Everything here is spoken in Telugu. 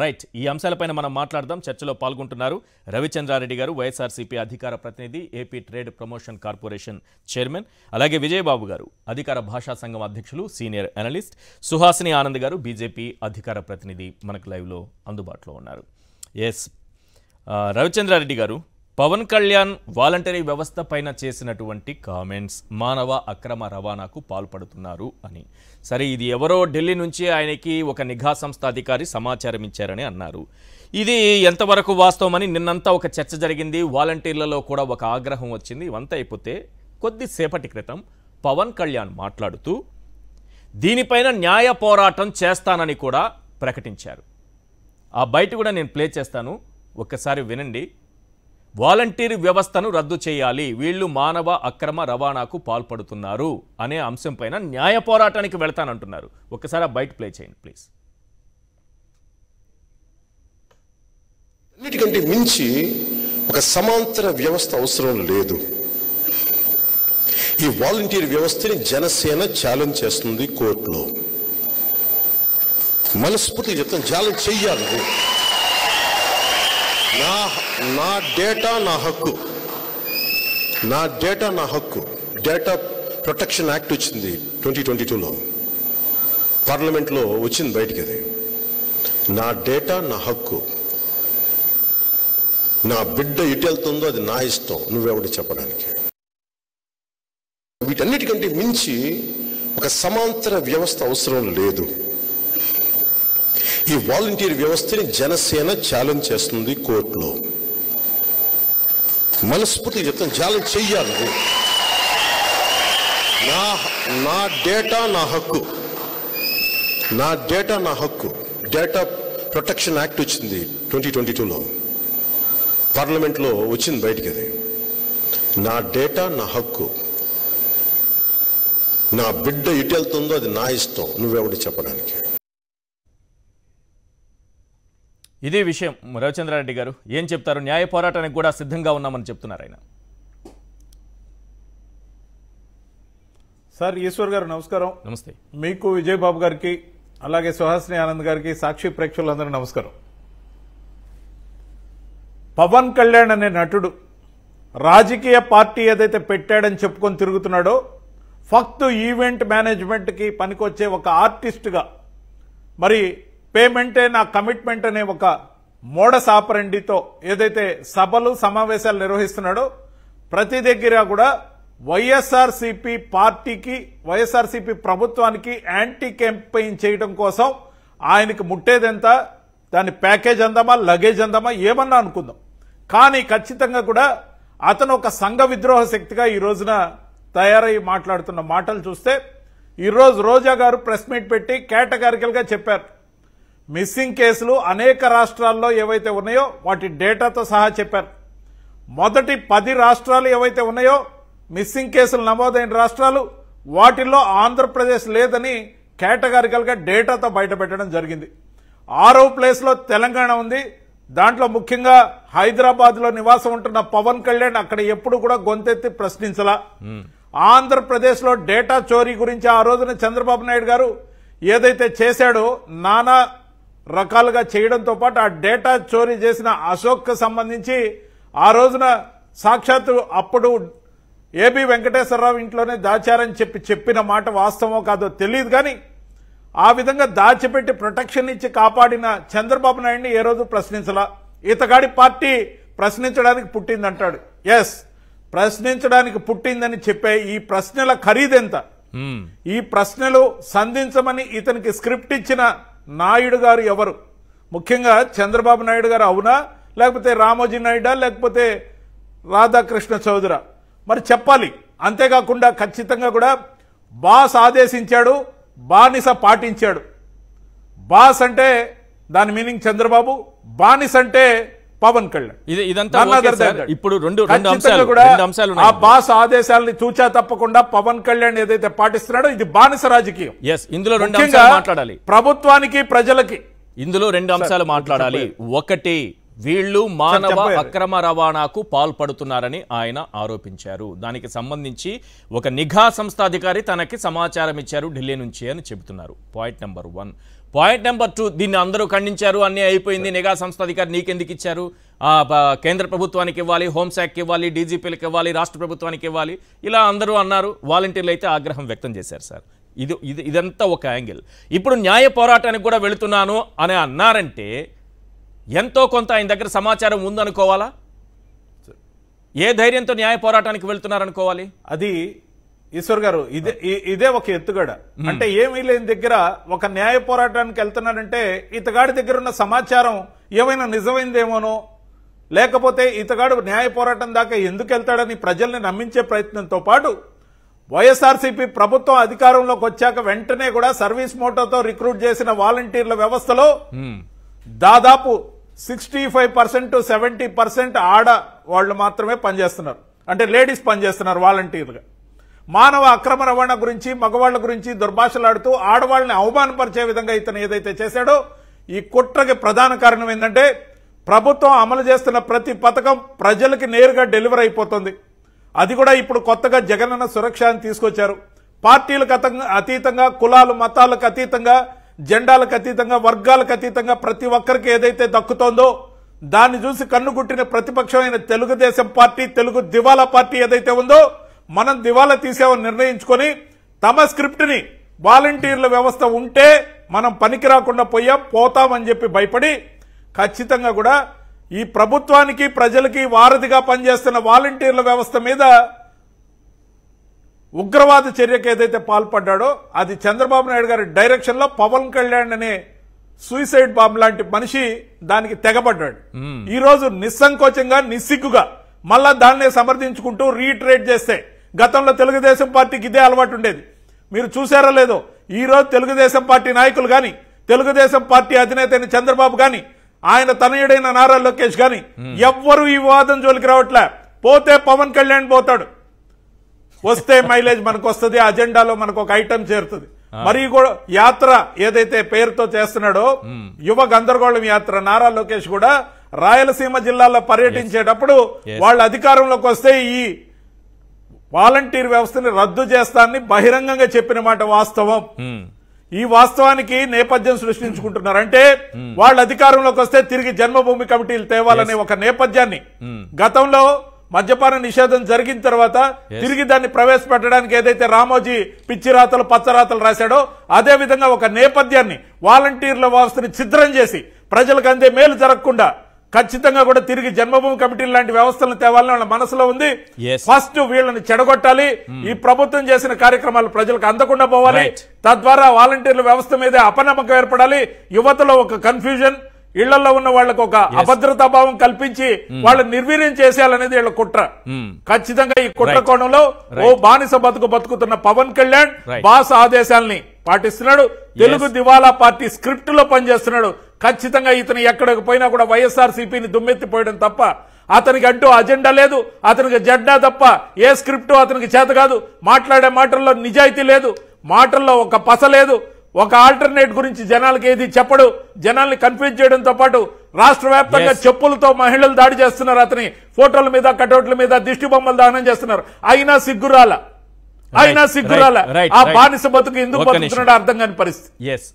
రైట్ ఈ అంశాలపైన మనం మాట్లాడదాం చర్చలో పాల్గొంటున్నారు రవిచంద్రారెడ్డి గారు వైఎస్ఆర్సీపీ అధికార ప్రతినిధి AP trade promotion corporation chairman అలాగే విజయబాబు గారు అధికార భాషా సంఘం అధ్యక్షులు సీనియర్ అనలిస్ట్ సుహాసిని ఆనంద్ గారు బీజేపీ అధికార ప్రతినిధి మనకు లైవ్లో అందుబాటులో ఉన్నారు ఎస్ రవిచంద్రారెడ్డి గారు పవన్ కళ్యాణ్ వాలంటరీ వ్యవస్థ పైన చేసినటువంటి కామెంట్స్ మానవ అక్రమ రవాణాకు పాల్పడుతున్నారు అని సరే ఇది ఎవరో ఢిల్లీ నుంచి ఆయనకి ఒక నిఘా సంస్థ అధికారి సమాచారం ఇచ్చారని అన్నారు ఇది ఎంతవరకు వాస్తవమని నిన్నంతా ఒక చర్చ జరిగింది వాలంటీర్లలో కూడా ఒక ఆగ్రహం వచ్చింది ఇవంతా అయిపోతే కొద్దిసేపటి క్రితం పవన్ కళ్యాణ్ మాట్లాడుతూ దీనిపైన న్యాయ పోరాటం చేస్తానని కూడా ప్రకటించారు ఆ బయట కూడా నేను ప్లే చేస్తాను ఒక్కసారి వినండి వాలంటీర్ వ్యవస్థను రద్దు చేయాలి వీళ్లు మానవ అక్రమ రవాణాకు పాల్పడుతున్నారు అనే అంశంపైన న్యాయ పోరాటానికి వెళతానంటున్నారు ఒకసారి బయట ప్లే చేయండి ప్లీజ్ అన్నిటికంటే మించి ఒక సమాంతర వ్యవస్థ అవసరం లేదు ఈ వాలంటీర్ వ్యవస్థని జనసేన ఛాలెంజ్ చేస్తుంది కోర్టులో మనస్ఫూర్తిగా చెప్తాను ఛాలెంజ్ చెయ్యాలి నా నా డేటా నా హక్కు నా డేటా నా హక్కు డేటా ప్రొటెక్షన్ యాక్ట్ వచ్చింది ట్వంటీ ట్వంటీ టూలో పార్లమెంట్లో వచ్చింది బయటికి అది నా డేటా నా హక్కు నా బిడ్డ ఇటు వెళ్తుందో అది నా ఇష్టం నువ్వెవడు చెప్పడానికి వీటన్నిటికంటే మించి ఒక సమాంతర వ్యవస్థ అవసరం లేదు ఈ వాలంటీర్ వ్యవస్థని జనసేన ఛాలెంజ్ చేస్తుంది కోర్టులో మనస్ఫూర్తిగా చెప్తాను చాలా చెయ్యాలి నా నా డేటా నా హక్కు నా డేటా నా హక్కు డేటా ప్రొటెక్షన్ యాక్ట్ వచ్చింది ట్వంటీ ట్వంటీ టూలో పార్లమెంట్లో వచ్చింది బయటికి అది నా డేటా నా హక్కు నా బిడ్డ ఇటు వెళ్తుందో అది నా ఇష్టం నువ్వెవడు చెప్పడానికి ఇదే విషయం రవిచంద్రారెడ్డి గారు ఏం చెప్తారు న్యాయ పోరాటానికి కూడా సిద్ధంగా ఉన్నామని చెప్తున్నారు ఆయన సార్ ఈశ్వర్ గారు నమస్కారం నమస్తే మీకు విజయబాబు గారికి అలాగే సుహాసిని ఆనంద్ గారికి సాక్షి ప్రేక్షకులందరూ నమస్కారం పవన్ కళ్యాణ్ అనే నటుడు రాజకీయ పార్టీ ఏదైతే పెట్టాడని చెప్పుకొని తిరుగుతున్నాడో ఫక్తు ఈవెంట్ మేనేజ్మెంట్కి పనికొచ్చే ఒక ఆర్టిస్ట్గా మరి పేమెంటే నా కమిట్మెంట్ అనే ఒక మోడసాపరెండితో ఏదైతే సభలు సమావేశాలు నిర్వహిస్తున్నాడో ప్రతి దగ్గర కూడా వైఎస్ఆర్సీపీ పార్టీకి వైఎస్ఆర్సీపీ ప్రభుత్వానికి యాంటీ క్యాంపెయిన్ చేయడం కోసం ఆయనకి ముట్టేదెంత దాని ప్యాకేజ్ అందమా లగేజ్ అందమా ఏమన్నా అనుకుందాం కానీ ఖచ్చితంగా కూడా అతను ఒక సంఘ విద్రోహ శక్తిగా ఈ రోజున తయారై మాట్లాడుతున్న మాటలు చూస్తే ఈరోజు రోజా గారు ప్రెస్ మీట్ పెట్టి కేటగారికల్గా చెప్పారు మిస్సింగ్ కేసులు అనేక రాష్ట్రాల్లో ఏవైతే ఉన్నాయో వాటి డేటాతో సహా చెప్పారు మొదటి పది రాష్ట్రాలు ఏవైతే ఉన్నాయో మిస్సింగ్ కేసులు నమోదైన రాష్ట్రాలు వాటిల్లో ఆంధ్రప్రదేశ్ లేదని కేటగారికల్గా డేటాతో బయటపెట్టడం జరిగింది ఆరో ప్లేస్లో తెలంగాణ ఉంది దాంట్లో ముఖ్యంగా హైదరాబాద్లో నివాసం ఉంటున్న పవన్ కళ్యాణ్ అక్కడ ఎప్పుడు కూడా గొంతెత్తి ప్రశ్నించలా ఆంధ్రప్రదేశ్లో డేటా చోరీ గురించి ఆ రోజున చంద్రబాబు నాయుడు గారు ఏదైతే చేశాడో నానా రకాలుగా చేయడంతో పాటు ఆ డేటా చోరీ చేసిన అశోక్ సంబంధించి ఆ రోజున సాక్షాత్తు అప్పుడు ఏబి వెంకటేశ్వరరావు ఇంట్లోనే దాచారని చెప్పి చెప్పిన మాట వాస్తవమో కాదో తెలియదు కానీ ఆ విధంగా దాచిపెట్టి ప్రొటెక్షన్ ఇచ్చి కాపాడిన చంద్రబాబు నాయుడిని ఏ రోజు ప్రశ్నించలా ఇతగాడి పార్టీ ప్రశ్నించడానికి పుట్టిందంటాడు ఎస్ ప్రశ్నించడానికి పుట్టిందని చెప్పే ఈ ప్రశ్నల ఖరీదెంత ఈ ప్రశ్నలు సంధించమని ఇతనికి స్క్రిప్ట్ ఇచ్చిన నాయుడు గారు ఎవరు ముఖ్యంగా చంద్రబాబు నాయుడు గారు అవునా లేకపోతే రామోజీ నాయుడా లేకపోతే రాధాకృష్ణ చౌదరా మరి చెప్పాలి అంతేకాకుండా ఖచ్చితంగా కూడా బాస్ ఆదేశించాడు బానిస పాటించాడు బాస్ అంటే దాని మీనింగ్ చంద్రబాబు బానిస్ అంటే పవన్ కళ్యాణ్ ఇది ఇప్పుడు రెండు రెండు అంశాలు కూడా అంశాలు ఆ బాస్ ఆదేశాలని చూచా తప్పకుండా పవన్ కళ్యాణ్ ఏదైతే పాటిస్తున్నాడో ఇది బానిస రాజకీయం ఎస్ ఇందులో రెండు అంశాలు మాట్లాడాలి ప్రభుత్వానికి ప్రజలకి ఇందులో రెండు అంశాలు మాట్లాడాలి ఒకటి వీళ్లు మానవ అక్రమ రవాణాకు పాల్పడుతున్నారని ఆయన ఆరోపించారు దానికి సంబంధించి ఒక నిఘా సంస్థ అధికారి తనకి సమాచారం ఇచ్చారు ఢిల్లీ నుంచి అని చెబుతున్నారు point number one point number two దీన్ని అందరూ ఖండించారు అన్ని అయిపోయింది నిఘా సంస్థ అధికారి నీకెందుకు ఇచ్చారు కేంద్ర ప్రభుత్వానికి ఇవ్వాలి హోంశాఖకి ఇవ్వాలి డీజీపీలకు ఇవ్వాలి రాష్ట్ర ప్రభుత్వానికి ఇవ్వాలి ఇలా అందరూ అన్నారు వాలంటీర్లు అయితే ఆగ్రహం వ్యక్తం చేశారు సార్ ఇది ఇది ఇదంతా ఒక యాంగిల్ ఇప్పుడు న్యాయ పోరాటానికి కూడా వెళుతున్నాను అని అన్నారంటే ఎంతో కొంత ఆయన దగ్గర సమాచారం ఉందనుకోవాలా ఏ ధైర్యంతో న్యాయ పోరాటానికి వెళ్తున్నారనుకోవాలి అది ఈశ్వర్ గారు ఇదే ఇదే ఒక ఎత్తుగడ అంటే ఏమీ లేని దగ్గర ఒక న్యాయ పోరాటానికి వెళ్తున్నాడంటే ఇతగాడి దగ్గర ఉన్న సమాచారం ఏమైనా నిజమైందేమోనో లేకపోతే ఇతగాడు న్యాయ పోరాటం దాకా ఎందుకు వెళ్తాడని ప్రజల్ని నమ్మించే ప్రయత్నంతో పాటు వైఎస్ఆర్సీపీ ప్రభుత్వం అధికారంలోకి వచ్చాక వెంటనే కూడా సర్వీస్ మోటోతో రిక్రూట్ చేసిన వాలంటీర్ల వ్యవస్థలో దాదాపు sixty five percent to seventy percent ఆడ వాళ్ళు మాత్రమే పనిచేస్తున్నారు అంటే లేడీస్ పనిచేస్తున్నారు వాలంటీర్గా మానవ అక్రమ రవాణా గురించి మగవాళ్ల గురించి దుర్భాషలాడుతూ ఆడవాళ్ళని అవమానపరిచే విధంగా ఇతను ఏదైతే చేశాడో ఈ కుట్రకి ప్రధాన కారణం ఏంటంటే ప్రభుత్వం అమలు చేస్తున్న ప్రతి పథకం ప్రజలకి నేరుగా డెలివరీ అయిపోతుంది అది కూడా ఇప్పుడు కొత్తగా జగనన్న సురక్ష తీసుకొచ్చారు పార్టీలకు అతీతంగా కులాలు మతాలకు అతీతంగా జెండాలకు అతీతంగా వర్గాలకు అతీతంగా ప్రతి ఒక్కరికి ఏదైతే దక్కుతోందో దాన్ని చూసి కన్నుగుట్టిన ప్రతిపక్షమైన తెలుగుదేశం పార్టీ తెలుగు దివాలా పార్టీ ఏదైతే ఉందో మనం దివాలా తీసామని నిర్ణయించుకొని తమ స్క్రిప్ట్ని వాలంటీర్ల వ్యవస్థ ఉంటే మనం పనికి రాకుండా పోయాం పోతామని చెప్పి భయపడి ఖచ్చితంగా కూడా ఈ ప్రభుత్వానికి ప్రజలకి వారధిగా పనిచేస్తున్న వాలంటీర్ల వ్యవస్థ మీద ఉగ్రవాద చర్యకు ఏదైతే పాల్పడ్డాడో అది చంద్రబాబు నాయుడు గారి డైరెక్షన్ లో పవన్ కళ్యాణ్ అనే సూసైడ్ బాంబ్ లాంటి మనిషి దానికి తెగబడ్డాడు ఈ రోజు నిస్సంకోచంగా నిస్సిగ్గుగా మళ్ళా దాన్నే సమర్థించుకుంటూ రీట్రేట్ చేస్తే గతంలో తెలుగుదేశం పార్టీకి ఇదే అలవాటు ఉండేది మీరు చూసారో లేదో ఈ రోజు తెలుగుదేశం పార్టీ నాయకులు గాని తెలుగుదేశం పార్టీ అధినేత చంద్రబాబు కానీ ఆయన తనయుడైన నారా లోకేష్ గాని ఎవ్వరూ ఈ వివాదం జోలికి రావట్లే పోతే పవన్ కళ్యాణ్ పోతాడు వస్తే మైలేజ్ మనకు వస్తుంది అజెండాలో మనకు ఒక ఐటమ్ చేరుతుంది మరి కూడా యాత్ర ఏదైతే పేరుతో చేస్తున్నాడో యువ గందరగోళం యాత్ర నారా లోకేష్ కూడా రాయలసీమ జిల్లాలో పర్యటించేటప్పుడు వాళ్ళ అధికారంలోకి వస్తే ఈ వాలంటీర్ వ్యవస్థని రద్దు చేస్తానని బహిరంగంగా చెప్పిన మాట వాస్తవం ఈ వాస్తవానికి నేపథ్యం సృష్టించుకుంటున్నారు అంటే వాళ్ళ అధికారంలోకి వస్తే తిరిగి జన్మభూమి కమిటీలు తేవాలనే ఒక నేపథ్యాన్ని గతంలో మద్యపాన నిషేధం జరిగిన తర్వాత తిరిగి దాన్ని ప్రవేశపెట్టడానికి ఏదైతే రామోజీ పిచ్చి రాతలు పచ్చరాతలు రాశాడో అదే విధంగా ఒక నేపథ్యాన్ని వాలంటీర్ల వ్యవస్థని ఛిద్రం చేసి ప్రజలకు అందే మేలు జరగకుండా ఖచ్చితంగా కూడా తిరిగి జన్మభూమి కమిటీ లాంటి వ్యవస్థలను తేవాలని వాళ్ళ మనసులో ఉంది ఫస్ట్ వీళ్ళని చెడగొట్టాలి hmm. ఈ ప్రభుత్వం చేసిన కార్యక్రమాలు ప్రజలకు అందకుండా పోవాలి తద్వారా వాలంటీర్ల వ్యవస్థ మీద అపనమ్మకం ఏర్పడాలి యువతలో ఒక కన్ఫ్యూజన్ ఇళ్లలో ఉన్న వాళ్ళకు ఒక అభద్రతా భావం కల్పించి hmm. వాళ్ళు నిర్వీర్యం చేసేయాలనేది వీళ్ళ కుట్ర hmm. ఖచ్చితంగా ఈ కుట్ర కోణంలో ఓ బానిస బతుకు బతుకుతున్న పవన్ కళ్యాణ్ బాస ఆదేశాలని పాటిస్తున్నాడు తెలుగు దివాలా పార్టీ స్క్రిప్ట్ లో పనిచేస్తున్నాడు ఖచ్చితంగా ఇతను ఎక్కడికి పోయినా కూడా వైఎస్ఆర్ సిపిని దుమ్మెత్తిపోయడం తప్ప అతనికి అంటూ అజెండా లేదు అతనికి జెండా తప్ప ఏ స్క్రిప్ట్ అతనికి చేత కాదు మాట్లాడే మాటల్లో నిజాయితీ లేదు మాటల్లో ఒక పస లేదు ఒక ఆల్టర్నేట్ గురించి జనాలకు ఏది చెప్పడు జనాల్ని కన్ఫ్యూజ్ చేయడంతో పాటు రాష్ట్ర వ్యాప్తంగా చెప్పులతో మహిళలు దాడి చేస్తున్నారు అతని ఫోటోల మీద కటౌట్ల మీద దిష్టి బొమ్మలు దానం చేస్తున్నారు అయినా సిగ్గురాల అయినా సిగ్గురాల ఆ బానిస బతుకు ఎందుకు బతుకుతున్నాడు అర్థం కాని పరిస్థితి